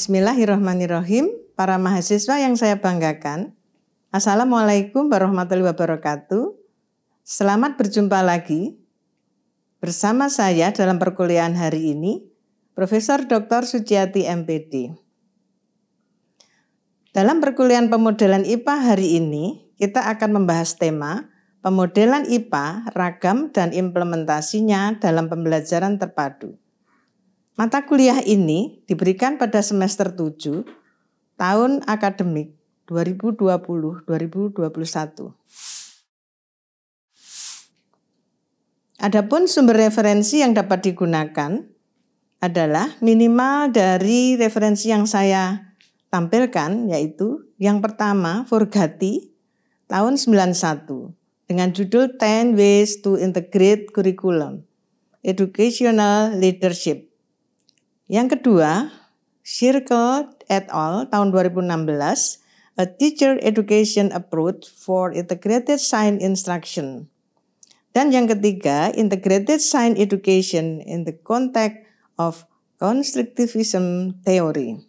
Bismillahirrahmanirrahim. Para mahasiswa yang saya banggakan, Assalamualaikum warahmatullahi wabarakatuh. Selamat berjumpa lagi bersama saya dalam perkuliahan hari ini, Profesor Dr. Suciati MPD. Dalam perkuliahan pemodelan IPA hari ini, kita akan membahas tema pemodelan IPA, ragam dan implementasinya dalam pembelajaran terpadu. Mata kuliah ini diberikan pada semester 7 tahun akademik 2020-2021. Adapun sumber referensi yang dapat digunakan adalah minimal dari referensi yang saya tampilkan yaitu yang pertama Forgati tahun 91 dengan judul 10 Ways to Integrate Curriculum Educational Leadership yang kedua, Circle et al. tahun 2016, A Teacher Education Approach for Integrated Science Instruction. Dan yang ketiga, Integrated Science Education in the Context of Constructivism Theory.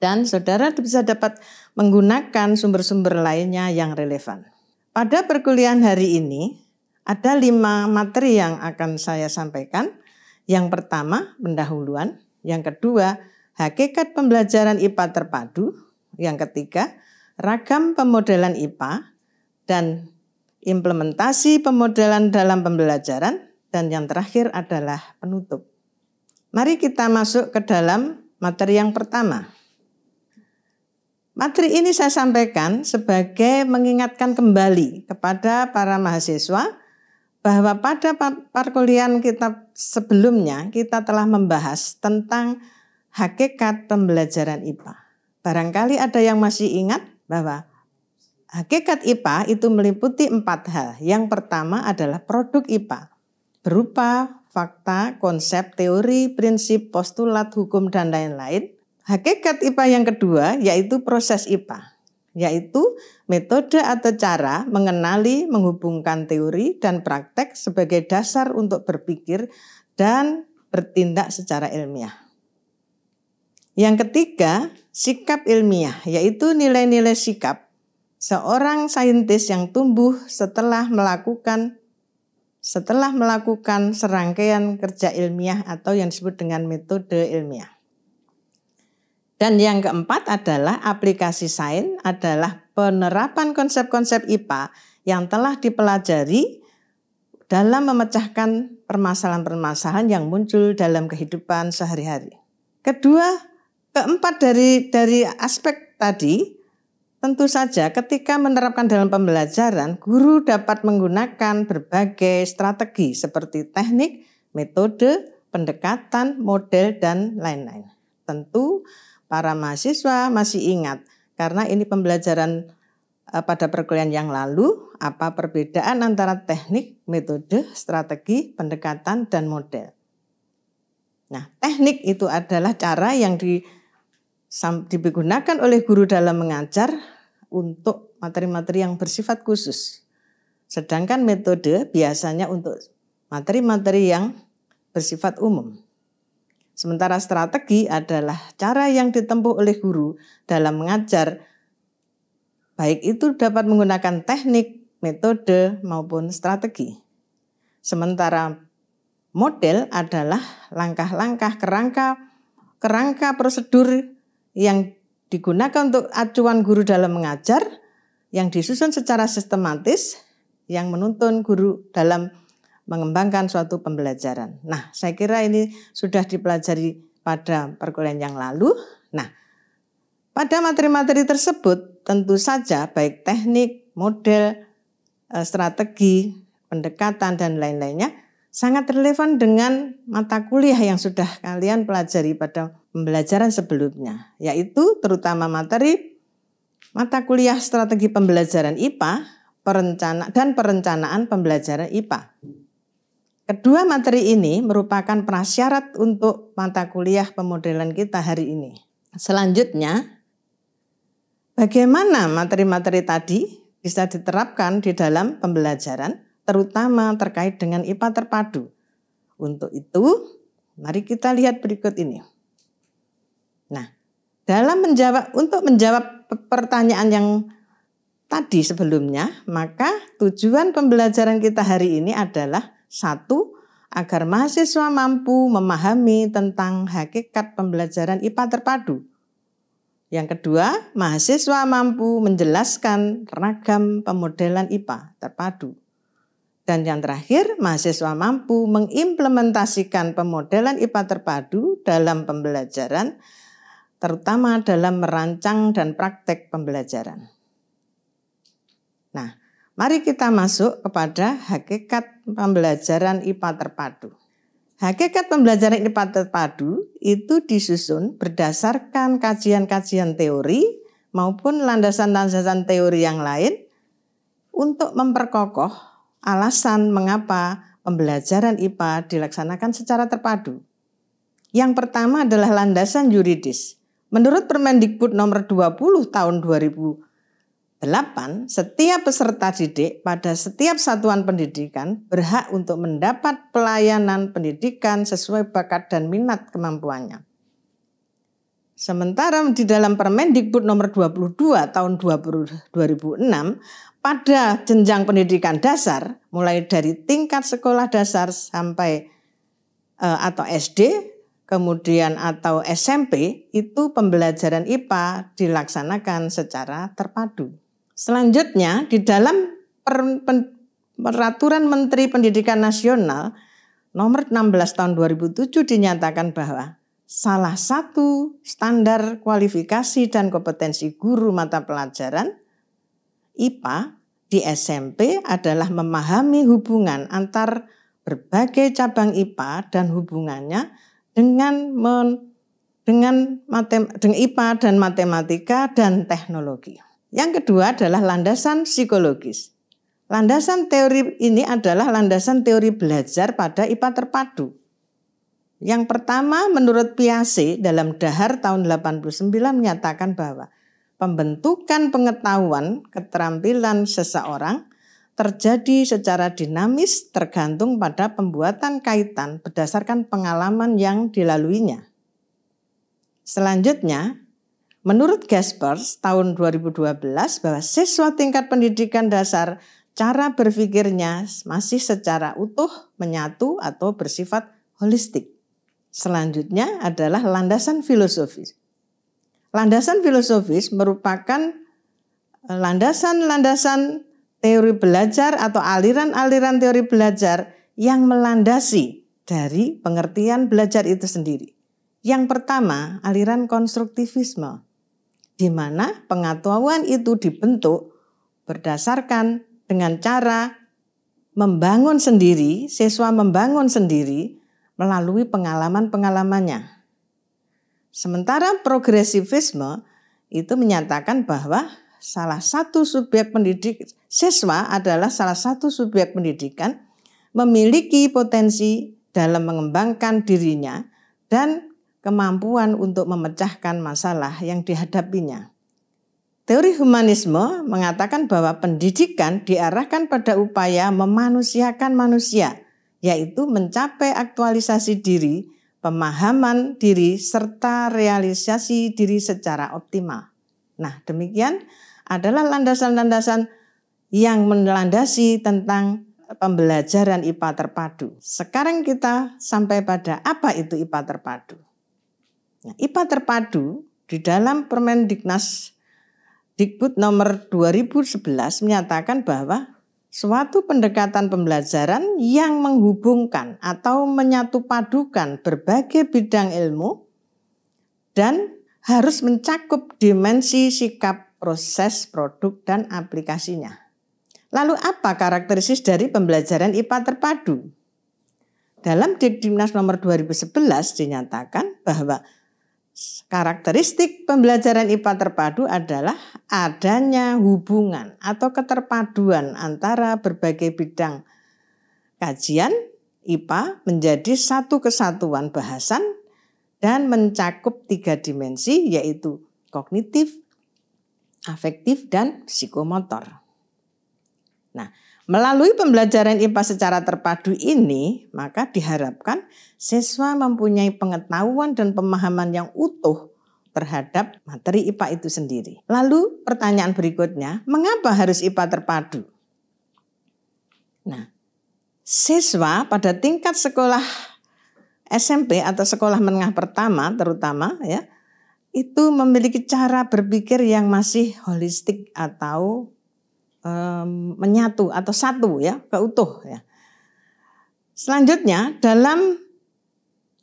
Dan saudara bisa dapat menggunakan sumber-sumber lainnya yang relevan. Pada perkuliahan hari ini, ada lima materi yang akan saya sampaikan – yang pertama, pendahuluan. Yang kedua, hakikat pembelajaran IPA terpadu. Yang ketiga, ragam pemodelan IPA dan implementasi pemodelan dalam pembelajaran. Dan yang terakhir adalah penutup. Mari kita masuk ke dalam materi yang pertama. Materi ini saya sampaikan sebagai mengingatkan kembali kepada para mahasiswa bahwa pada perkuliahan kita sebelumnya kita telah membahas tentang hakikat pembelajaran IPA. Barangkali ada yang masih ingat bahwa hakikat IPA itu meliputi empat hal. Yang pertama adalah produk IPA berupa fakta, konsep, teori, prinsip, postulat, hukum, dan lain-lain. Hakikat IPA yang kedua yaitu proses IPA yaitu metode atau cara mengenali, menghubungkan teori dan praktek sebagai dasar untuk berpikir dan bertindak secara ilmiah. Yang ketiga, sikap ilmiah, yaitu nilai-nilai sikap seorang saintis yang tumbuh setelah melakukan setelah melakukan serangkaian kerja ilmiah atau yang disebut dengan metode ilmiah. Dan yang keempat adalah aplikasi sains adalah penerapan konsep-konsep IPA yang telah dipelajari dalam memecahkan permasalahan-permasalahan yang muncul dalam kehidupan sehari-hari. Kedua, keempat dari dari aspek tadi Tentu saja ketika menerapkan dalam pembelajaran, guru dapat menggunakan berbagai strategi seperti teknik, metode, pendekatan, model, dan lain-lain. Tentu para mahasiswa masih ingat karena ini pembelajaran eh, pada perkuliahan yang lalu apa perbedaan antara teknik, metode, strategi, pendekatan dan model. Nah, teknik itu adalah cara yang di, digunakan oleh guru dalam mengajar untuk materi-materi yang bersifat khusus. Sedangkan metode biasanya untuk materi-materi yang bersifat umum. Sementara strategi adalah cara yang ditempuh oleh guru dalam mengajar, baik itu dapat menggunakan teknik, metode, maupun strategi. Sementara model adalah langkah-langkah kerangka kerangka prosedur yang digunakan untuk acuan guru dalam mengajar yang disusun secara sistematis yang menuntun guru dalam mengembangkan suatu pembelajaran. Nah, saya kira ini sudah dipelajari pada perkuliahan yang lalu. Nah, pada materi-materi tersebut tentu saja baik teknik, model, eh, strategi, pendekatan dan lain-lainnya sangat relevan dengan mata kuliah yang sudah kalian pelajari pada pembelajaran sebelumnya, yaitu terutama materi mata kuliah strategi pembelajaran IPA, perencana dan perencanaan pembelajaran IPA. Kedua materi ini merupakan prasyarat untuk mata kuliah pemodelan kita hari ini. Selanjutnya, bagaimana materi-materi tadi bisa diterapkan di dalam pembelajaran, terutama terkait dengan IPA terpadu. Untuk itu, mari kita lihat berikut ini. Nah, dalam menjawab untuk menjawab pertanyaan yang tadi sebelumnya, maka tujuan pembelajaran kita hari ini adalah satu, agar mahasiswa mampu memahami tentang hakikat pembelajaran IPA terpadu. Yang kedua, mahasiswa mampu menjelaskan ragam pemodelan IPA terpadu. Dan yang terakhir, mahasiswa mampu mengimplementasikan pemodelan IPA terpadu dalam pembelajaran, terutama dalam merancang dan praktek pembelajaran. Nah, Mari kita masuk kepada hakikat pembelajaran IPA terpadu. Hakikat pembelajaran IPA terpadu itu disusun berdasarkan kajian-kajian teori maupun landasan-landasan teori yang lain untuk memperkokoh alasan mengapa pembelajaran IPA dilaksanakan secara terpadu. Yang pertama adalah landasan yuridis. Menurut Permendikbud nomor 20 tahun 2000 8. Setiap peserta didik pada setiap satuan pendidikan berhak untuk mendapat pelayanan pendidikan sesuai bakat dan minat kemampuannya. Sementara di dalam Permendikbud nomor 22 tahun 2006 pada jenjang pendidikan dasar mulai dari tingkat sekolah dasar sampai eh, atau SD kemudian atau SMP itu pembelajaran IPA dilaksanakan secara terpadu. Selanjutnya, di dalam per, pen, peraturan Menteri Pendidikan Nasional nomor 16 tahun 2007 dinyatakan bahwa salah satu standar kualifikasi dan kompetensi guru mata pelajaran IPA di SMP adalah memahami hubungan antar berbagai cabang IPA dan hubungannya dengan men, dengan matem, dengan IPA dan matematika dan teknologi. Yang kedua adalah landasan psikologis. Landasan teori ini adalah landasan teori belajar pada IPA terpadu. Yang pertama menurut Piase dalam Dahar tahun 89 menyatakan bahwa pembentukan pengetahuan keterampilan seseorang terjadi secara dinamis tergantung pada pembuatan kaitan berdasarkan pengalaman yang dilaluinya. Selanjutnya, Menurut Gaspers tahun 2012 bahwa siswa tingkat pendidikan dasar cara berpikirnya masih secara utuh, menyatu atau bersifat holistik. Selanjutnya adalah landasan filosofis. Landasan filosofis merupakan eh, landasan-landasan teori belajar atau aliran-aliran teori belajar yang melandasi dari pengertian belajar itu sendiri. Yang pertama, aliran konstruktivisme di mana pengetahuan itu dibentuk berdasarkan dengan cara membangun sendiri, siswa membangun sendiri melalui pengalaman-pengalamannya. Sementara progresivisme itu menyatakan bahwa salah satu subjek pendidik siswa adalah salah satu subjek pendidikan memiliki potensi dalam mengembangkan dirinya dan kemampuan untuk memecahkan masalah yang dihadapinya. Teori humanisme mengatakan bahwa pendidikan diarahkan pada upaya memanusiakan manusia, yaitu mencapai aktualisasi diri, pemahaman diri, serta realisasi diri secara optimal. Nah, demikian adalah landasan-landasan yang melandasi tentang pembelajaran IPA terpadu. Sekarang kita sampai pada apa itu IPA terpadu. IPA terpadu di dalam Permen Permendiknas Dikbud nomor 2011 menyatakan bahwa suatu pendekatan pembelajaran yang menghubungkan atau menyatupadukan berbagai bidang ilmu dan harus mencakup dimensi sikap proses produk dan aplikasinya. Lalu apa karakteristik dari pembelajaran IPA terpadu? Dalam Dikdimnas nomor 2011 dinyatakan bahwa Karakteristik pembelajaran IPA terpadu adalah adanya hubungan atau keterpaduan antara berbagai bidang kajian IPA menjadi satu kesatuan bahasan dan mencakup tiga dimensi yaitu kognitif, afektif, dan psikomotor. Nah, Melalui pembelajaran IPA secara terpadu ini, maka diharapkan siswa mempunyai pengetahuan dan pemahaman yang utuh terhadap materi IPA itu sendiri. Lalu pertanyaan berikutnya, mengapa harus IPA terpadu? Nah, siswa pada tingkat sekolah SMP atau sekolah menengah pertama terutama ya, itu memiliki cara berpikir yang masih holistik atau menyatu atau satu ya, keutuh ya. Selanjutnya dalam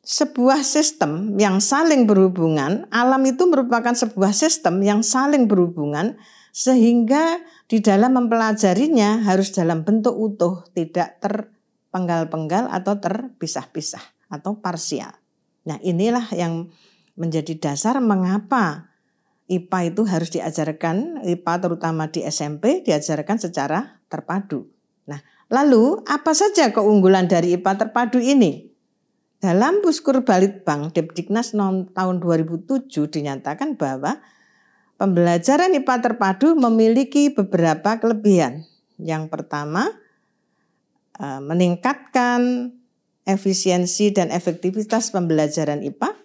sebuah sistem yang saling berhubungan, alam itu merupakan sebuah sistem yang saling berhubungan sehingga di dalam mempelajarinya harus dalam bentuk utuh, tidak terpenggal-penggal atau terpisah-pisah atau parsial. Nah, inilah yang menjadi dasar mengapa IPA itu harus diajarkan, IPA terutama di SMP diajarkan secara terpadu. Nah, lalu apa saja keunggulan dari IPA terpadu ini? Dalam Puskur Balitbang Depdiknas tahun 2007 dinyatakan bahwa pembelajaran IPA terpadu memiliki beberapa kelebihan. Yang pertama, eh, meningkatkan efisiensi dan efektivitas pembelajaran IPA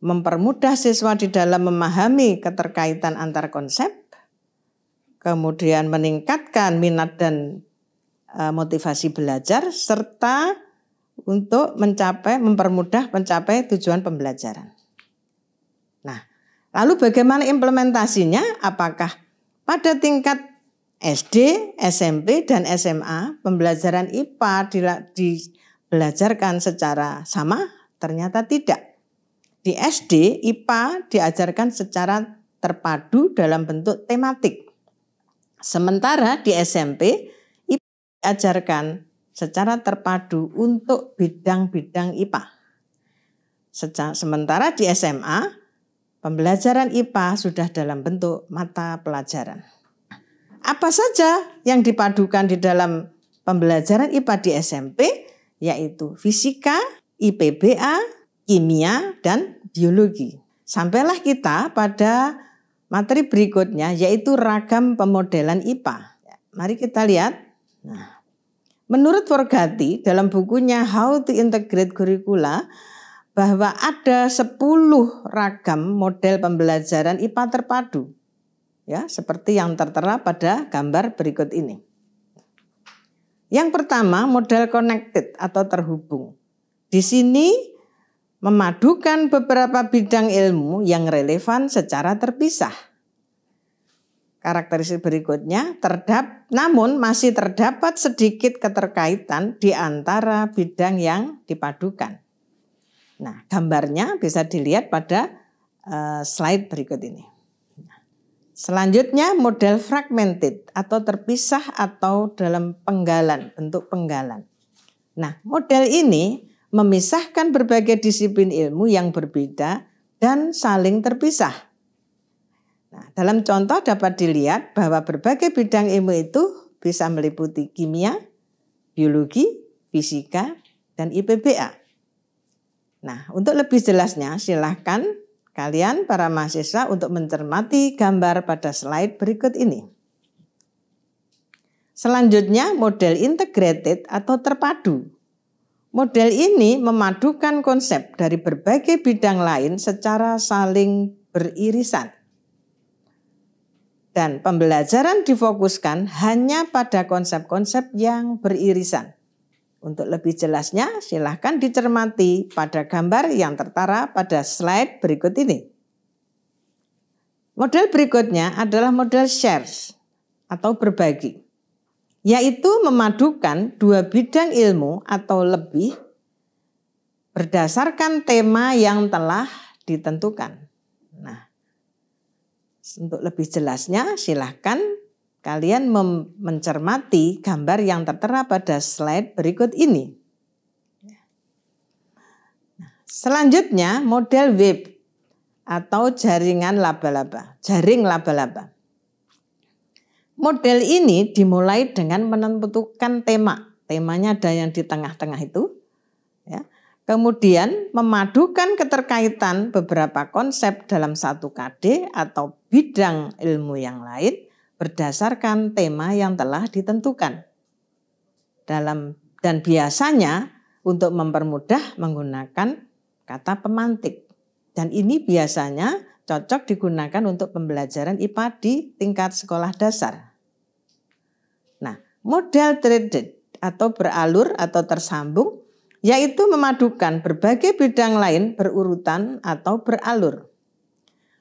mempermudah siswa di dalam memahami keterkaitan antar konsep, kemudian meningkatkan minat dan e, motivasi belajar, serta untuk mencapai mempermudah mencapai tujuan pembelajaran. Nah, lalu bagaimana implementasinya? Apakah pada tingkat SD, SMP dan SMA pembelajaran IPA dibelajarkan secara sama? Ternyata tidak. Di SD, IPA diajarkan secara terpadu dalam bentuk tematik. Sementara di SMP, IPA diajarkan secara terpadu untuk bidang-bidang IPA. Sementara di SMA, pembelajaran IPA sudah dalam bentuk mata pelajaran. Apa saja yang dipadukan di dalam pembelajaran IPA di SMP? Yaitu fisika, IPBA, kimia, dan biologi. Sampailah kita pada materi berikutnya yaitu ragam pemodelan IPA. Mari kita lihat. Nah, menurut Forgati dalam bukunya How to Integrate Curricula bahwa ada 10 ragam model pembelajaran IPA terpadu. Ya, seperti yang tertera pada gambar berikut ini. Yang pertama model connected atau terhubung. Di sini memadukan beberapa bidang ilmu yang relevan secara terpisah. Karakteristik berikutnya, terdap, namun masih terdapat sedikit keterkaitan di antara bidang yang dipadukan. Nah, gambarnya bisa dilihat pada eh, slide berikut ini. Selanjutnya model fragmented atau terpisah atau dalam penggalan, bentuk penggalan. Nah, model ini memisahkan berbagai disiplin ilmu yang berbeda dan saling terpisah. Nah, dalam contoh dapat dilihat bahwa berbagai bidang ilmu itu bisa meliputi kimia, biologi, fisika, dan IPBA. Nah, untuk lebih jelasnya silahkan kalian para mahasiswa untuk mencermati gambar pada slide berikut ini. Selanjutnya model integrated atau terpadu. Model ini memadukan konsep dari berbagai bidang lain secara saling beririsan. Dan pembelajaran difokuskan hanya pada konsep-konsep yang beririsan. Untuk lebih jelasnya, silahkan dicermati pada gambar yang tertara pada slide berikut ini. Model berikutnya adalah model shares atau berbagi yaitu memadukan dua bidang ilmu atau lebih berdasarkan tema yang telah ditentukan. Nah, untuk lebih jelasnya silahkan kalian mencermati gambar yang tertera pada slide berikut ini. Nah, selanjutnya model web atau jaringan laba-laba, jaring laba-laba. Model ini dimulai dengan menentukan tema. Temanya ada yang di tengah-tengah itu. Ya. Kemudian memadukan keterkaitan beberapa konsep dalam satu KD atau bidang ilmu yang lain berdasarkan tema yang telah ditentukan. Dalam dan biasanya untuk mempermudah menggunakan kata pemantik. Dan ini biasanya cocok digunakan untuk pembelajaran IPA di tingkat sekolah dasar. Modal threaded atau beralur atau tersambung yaitu memadukan berbagai bidang lain berurutan atau beralur.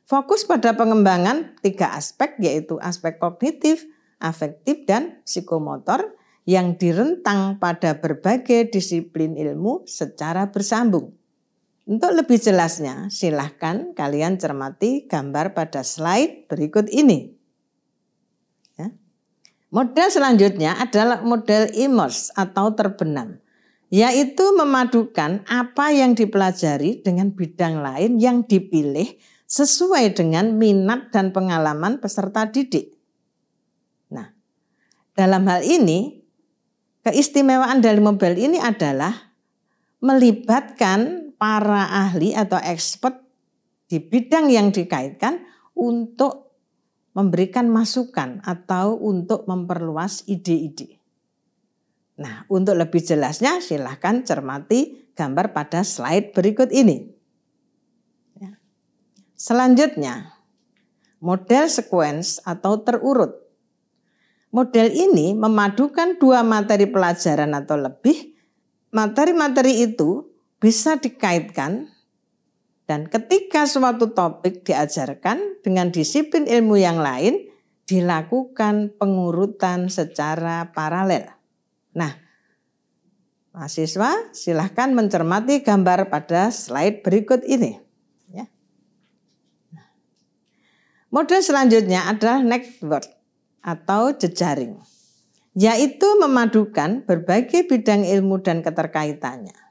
Fokus pada pengembangan tiga aspek yaitu aspek kognitif, afektif, dan psikomotor yang direntang pada berbagai disiplin ilmu secara bersambung. Untuk lebih jelasnya, silahkan kalian cermati gambar pada slide berikut ini. Model selanjutnya adalah model immerse atau terbenam, yaitu memadukan apa yang dipelajari dengan bidang lain yang dipilih sesuai dengan minat dan pengalaman peserta didik. Nah, dalam hal ini, keistimewaan dari model ini adalah melibatkan para ahli atau expert di bidang yang dikaitkan untuk memberikan masukan atau untuk memperluas ide-ide. Nah, untuk lebih jelasnya silahkan cermati gambar pada slide berikut ini. Ya. Selanjutnya, model sequence atau terurut. Model ini memadukan dua materi pelajaran atau lebih. Materi-materi itu bisa dikaitkan dan ketika suatu topik diajarkan dengan disiplin ilmu yang lain, dilakukan pengurutan secara paralel. Nah, mahasiswa silahkan mencermati gambar pada slide berikut ini. Ya. Nah, mode selanjutnya adalah network atau jejaring, yaitu memadukan berbagai bidang ilmu dan keterkaitannya.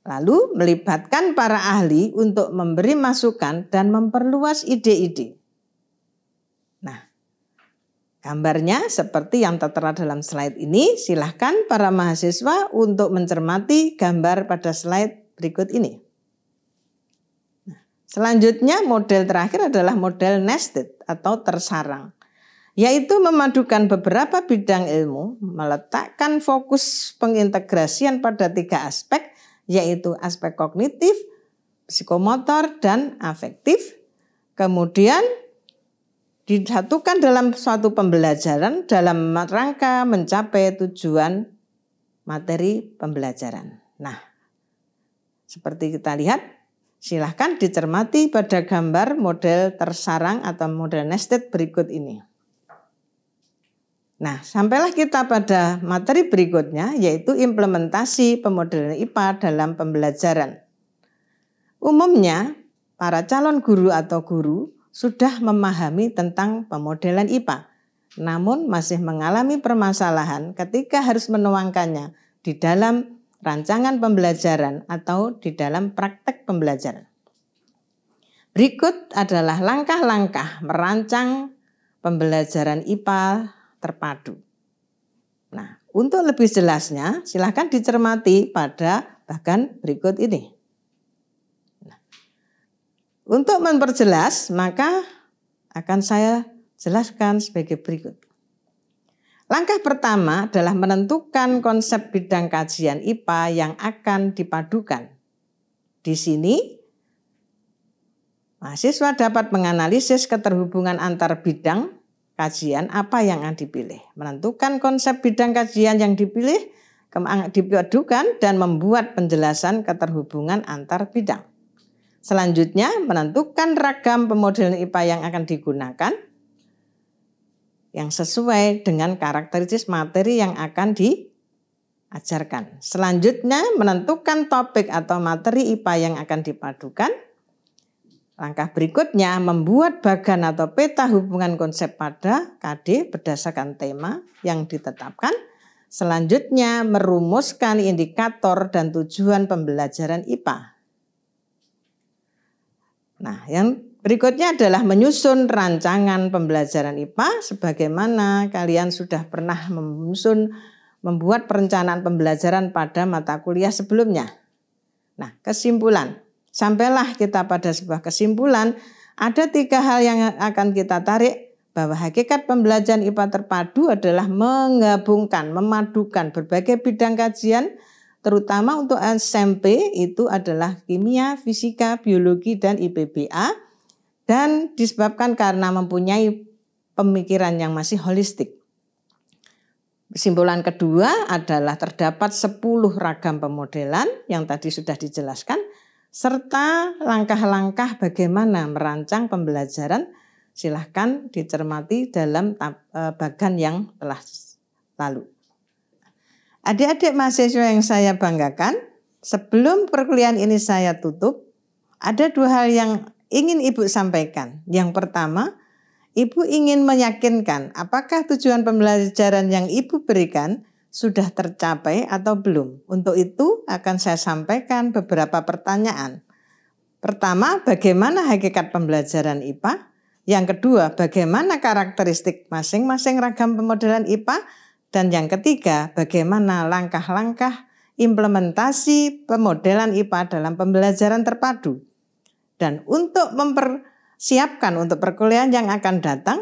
Lalu melibatkan para ahli untuk memberi masukan dan memperluas ide-ide. Nah, gambarnya seperti yang tertera dalam slide ini, silahkan para mahasiswa untuk mencermati gambar pada slide berikut ini. Nah, selanjutnya model terakhir adalah model nested atau tersarang yaitu memadukan beberapa bidang ilmu, meletakkan fokus pengintegrasian pada tiga aspek, yaitu aspek kognitif, psikomotor, dan afektif. Kemudian disatukan dalam suatu pembelajaran dalam rangka mencapai tujuan materi pembelajaran. Nah, seperti kita lihat, silahkan dicermati pada gambar model tersarang atau model nested berikut ini. Nah, sampailah kita pada materi berikutnya, yaitu implementasi pemodelan IPA dalam pembelajaran. Umumnya, para calon guru atau guru sudah memahami tentang pemodelan IPA, namun masih mengalami permasalahan ketika harus menuangkannya di dalam rancangan pembelajaran atau di dalam praktek pembelajaran. Berikut adalah langkah-langkah merancang pembelajaran IPA terpadu. Nah, untuk lebih jelasnya silahkan dicermati pada bagan berikut ini. Nah, untuk memperjelas maka akan saya jelaskan sebagai berikut. Langkah pertama adalah menentukan konsep bidang kajian IPA yang akan dipadukan. Di sini Mahasiswa dapat menganalisis keterhubungan antar bidang kajian apa yang akan dipilih, menentukan konsep bidang kajian yang dipilih, dipadukan dan membuat penjelasan keterhubungan antar bidang. Selanjutnya, menentukan ragam pemodelan IPA yang akan digunakan yang sesuai dengan karakteristik materi yang akan diajarkan. Selanjutnya, menentukan topik atau materi IPA yang akan dipadukan Langkah berikutnya membuat bagan atau peta hubungan konsep pada KD berdasarkan tema yang ditetapkan. Selanjutnya merumuskan indikator dan tujuan pembelajaran IPA. Nah, yang berikutnya adalah menyusun rancangan pembelajaran IPA sebagaimana kalian sudah pernah menyusun membuat perencanaan pembelajaran pada mata kuliah sebelumnya. Nah, kesimpulan Sampailah kita pada sebuah kesimpulan, ada tiga hal yang akan kita tarik bahwa hakikat pembelajaran IPA terpadu adalah menggabungkan, memadukan berbagai bidang kajian, terutama untuk SMP itu adalah kimia, fisika, biologi, dan IPBA, dan disebabkan karena mempunyai pemikiran yang masih holistik. Kesimpulan kedua adalah terdapat 10 ragam pemodelan yang tadi sudah dijelaskan, serta langkah-langkah bagaimana merancang pembelajaran silahkan dicermati dalam e, bagan yang telah lalu. Adik-adik mahasiswa yang saya banggakan, sebelum perkuliahan ini saya tutup, ada dua hal yang ingin Ibu sampaikan. Yang pertama, Ibu ingin meyakinkan apakah tujuan pembelajaran yang Ibu berikan sudah tercapai atau belum. Untuk itu akan saya sampaikan beberapa pertanyaan. Pertama, bagaimana hakikat pembelajaran IPA? Yang kedua, bagaimana karakteristik masing-masing ragam pemodelan IPA? Dan yang ketiga, bagaimana langkah-langkah implementasi pemodelan IPA dalam pembelajaran terpadu? Dan untuk mempersiapkan untuk perkuliahan yang akan datang,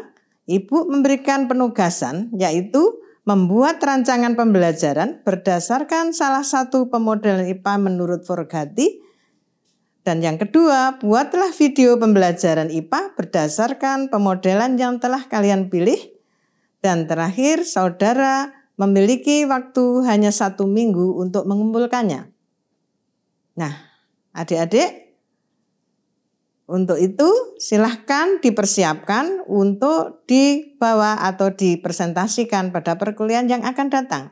Ibu memberikan penugasan yaitu membuat rancangan pembelajaran berdasarkan salah satu pemodelan IPA menurut Forgati. Dan yang kedua, buatlah video pembelajaran IPA berdasarkan pemodelan yang telah kalian pilih. Dan terakhir, saudara memiliki waktu hanya satu minggu untuk mengumpulkannya. Nah, adik-adik, untuk itu silahkan dipersiapkan untuk dibawa atau dipresentasikan pada perkuliahan yang akan datang.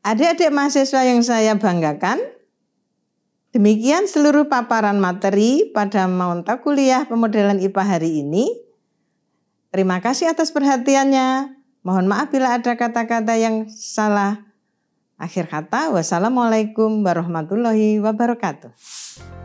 Adik-adik mahasiswa yang saya banggakan, demikian seluruh paparan materi pada mata Kuliah Pemodelan IPA hari ini. Terima kasih atas perhatiannya. Mohon maaf bila ada kata-kata yang salah. Akhir kata, wassalamualaikum warahmatullahi wabarakatuh.